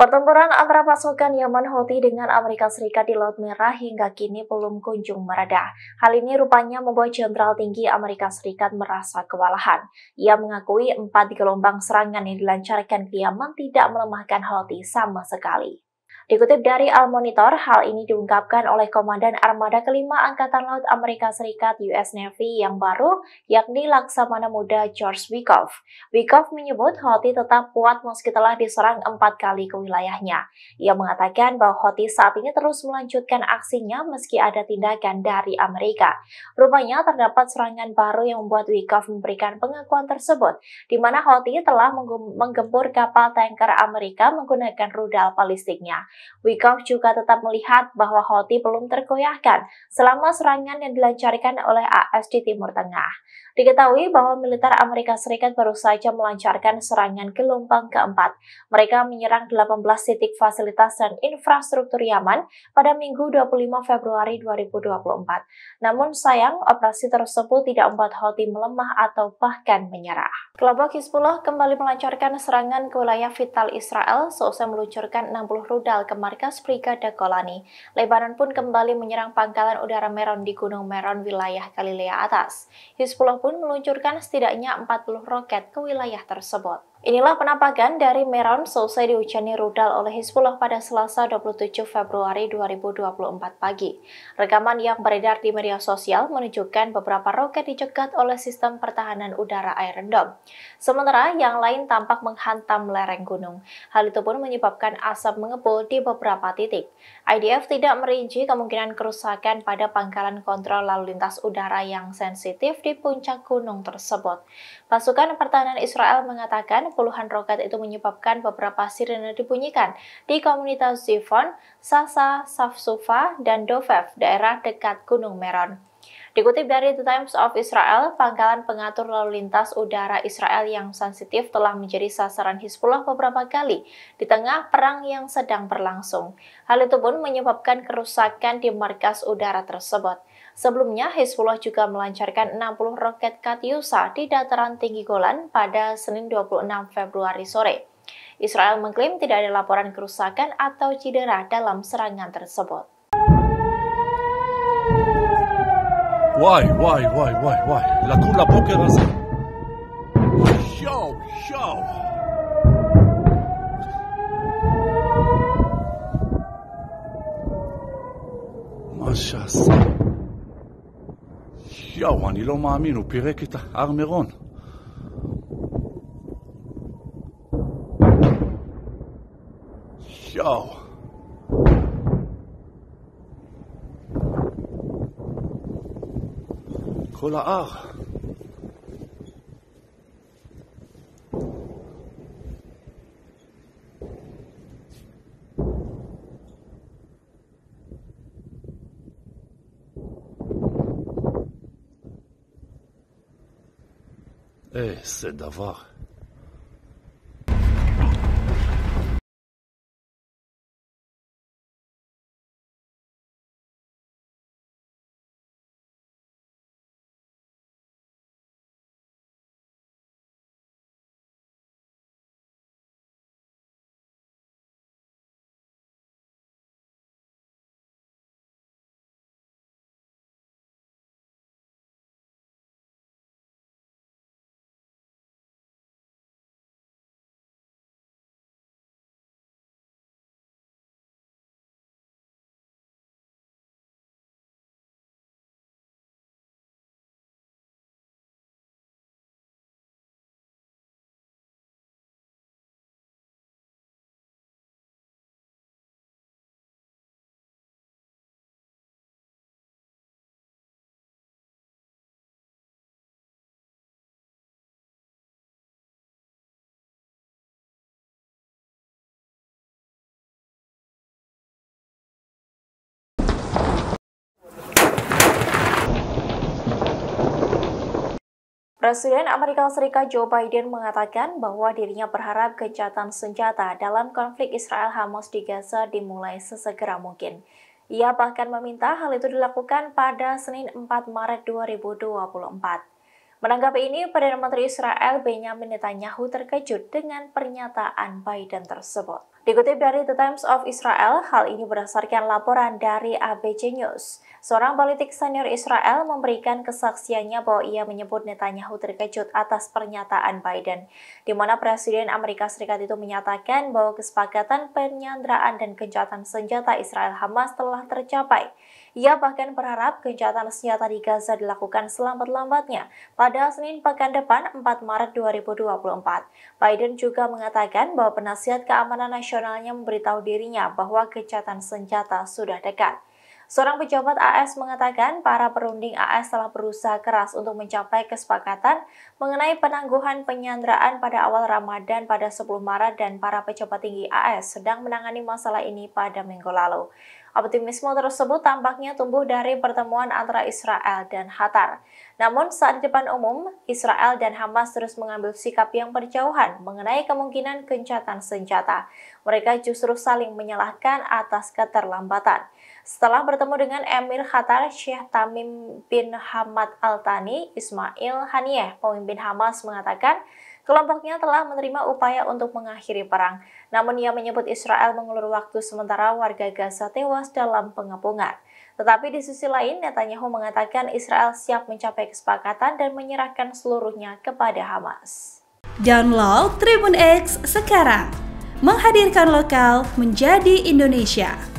Pertempuran antara pasukan Yaman Houthi dengan Amerika Serikat di Laut Merah hingga kini belum kunjung mereda. Hal ini rupanya membuat Jenderal Tinggi Amerika Serikat merasa kewalahan. Ia mengakui empat gelombang serangan yang dilancarkan ke Yaman tidak melemahkan Houthi sama sekali. Dikutip dari Al Monitor, hal ini diungkapkan oleh Komandan Armada kelima Angkatan Laut Amerika Serikat US Navy yang baru, yakni Laksamana Muda George Wyckoff. Wyckoff menyebut Houthi tetap kuat meski telah diserang empat kali ke wilayahnya. Ia mengatakan bahwa Houthi saat ini terus melanjutkan aksinya meski ada tindakan dari Amerika. Rupanya terdapat serangan baru yang membuat Wyckoff memberikan pengakuan tersebut, di mana Houthi telah menggempur kapal tanker Amerika menggunakan rudal balistiknya. Wikok juga tetap melihat bahwa Houthi belum tergoyahkan selama serangan yang dilancarkan oleh AS di Timur Tengah. Diketahui bahwa militer Amerika Serikat baru saja melancarkan serangan gelombang keempat. Mereka menyerang 18 titik fasilitas dan infrastruktur Yaman pada Minggu 25 Februari 2024. Namun sayang, operasi tersebut tidak membuat Houthi melemah atau bahkan menyerah. Kelompok Hizbullah kembali melancarkan serangan ke wilayah vital Israel seusai meluncurkan 60 rudal ke markas Brigada Kolani. Lebanon pun kembali menyerang pangkalan udara Meron di Gunung Meron wilayah Galilea atas. Hizbullah pun meluncurkan setidaknya 40 roket ke wilayah tersebut. Inilah penampakan dari Meron selesai dihujani rudal oleh Hizbullah pada Selasa 27 Februari 2024 pagi. Rekaman yang beredar di media sosial menunjukkan beberapa roket dicegat oleh sistem pertahanan udara Iron Dome. Sementara yang lain tampak menghantam lereng gunung. Hal itu pun menyebabkan asap mengepul di beberapa titik. IDF tidak merinci kemungkinan kerusakan pada pangkalan kontrol lalu lintas udara yang sensitif di puncak gunung tersebut. Pasukan pertahanan Israel mengatakan puluhan roket itu menyebabkan beberapa sirene dibunyikan di komunitas Zivon, Sasa, Safsufa, dan Dovev, daerah dekat Gunung Meron. Dikutip dari The Times of Israel, pangkalan pengatur lalu lintas udara Israel yang sensitif telah menjadi sasaran Hizbullah beberapa kali di tengah perang yang sedang berlangsung. Hal itu pun menyebabkan kerusakan di markas udara tersebut. Sebelumnya, Hezbollah juga melancarkan 60 roket Katyusha di dataran tinggi Golan pada Senin 26 Februari sore. Israel mengklaim tidak ada laporan kerusakan atau cedera dalam serangan tersebut. Why, why, why, why, why? לקום לבוקר הזה. show. show. Masha Allah. יואו, אני לא מאמין, הוא פירק את הר מירון. יואו. כל ההר. Eh, c'est d'avoir Presiden Amerika Serikat Joe Biden mengatakan bahwa dirinya berharap gencatan senjata dalam konflik Israel-Hamas di Gaza dimulai sesegera mungkin. Ia bahkan meminta hal itu dilakukan pada Senin 4 Maret 2024. Menanggapi ini, Perdana Menteri Israel Benjamin Netanyahu terkejut dengan pernyataan Biden tersebut. Dikutip dari The Times of Israel, hal ini berdasarkan laporan dari ABC News. Seorang politik senior Israel memberikan kesaksiannya bahwa ia menyebut Netanyahu terkejut atas pernyataan Biden, di mana Presiden Amerika Serikat itu menyatakan bahwa kesepakatan penyanderaan dan kejahatan senjata Israel-Hamas telah tercapai. Ia bahkan berharap gencatan senjata di Gaza dilakukan selambat-lambatnya pada Senin pekan depan 4 Maret 2024. Biden juga mengatakan bahwa penasihat keamanan nasionalnya memberitahu dirinya bahwa gencatan senjata sudah dekat. Seorang pejabat AS mengatakan para perunding AS telah berusaha keras untuk mencapai kesepakatan mengenai penangguhan penyanderaan pada awal Ramadan pada 10 Maret dan para pejabat tinggi AS sedang menangani masalah ini pada minggu lalu. Optimisme tersebut tampaknya tumbuh dari pertemuan antara Israel dan Hatar. Namun saat di depan umum, Israel dan Hamas terus mengambil sikap yang berjauhan mengenai kemungkinan gencatan senjata. Mereka justru saling menyalahkan atas keterlambatan. Setelah bertemu dengan Emir Qatar Syekh Tamim bin Hamad Al Thani, Ismail Haniyeh, pemimpin Hamas mengatakan Kelompoknya telah menerima upaya untuk mengakhiri perang, namun ia menyebut Israel mengulur waktu sementara warga Gaza tewas dalam pengepungan. Tetapi di sisi lain, Netanyahu mengatakan Israel siap mencapai kesepakatan dan menyerahkan seluruhnya kepada Hamas. Download Tribun X sekarang, menghadirkan lokal menjadi Indonesia.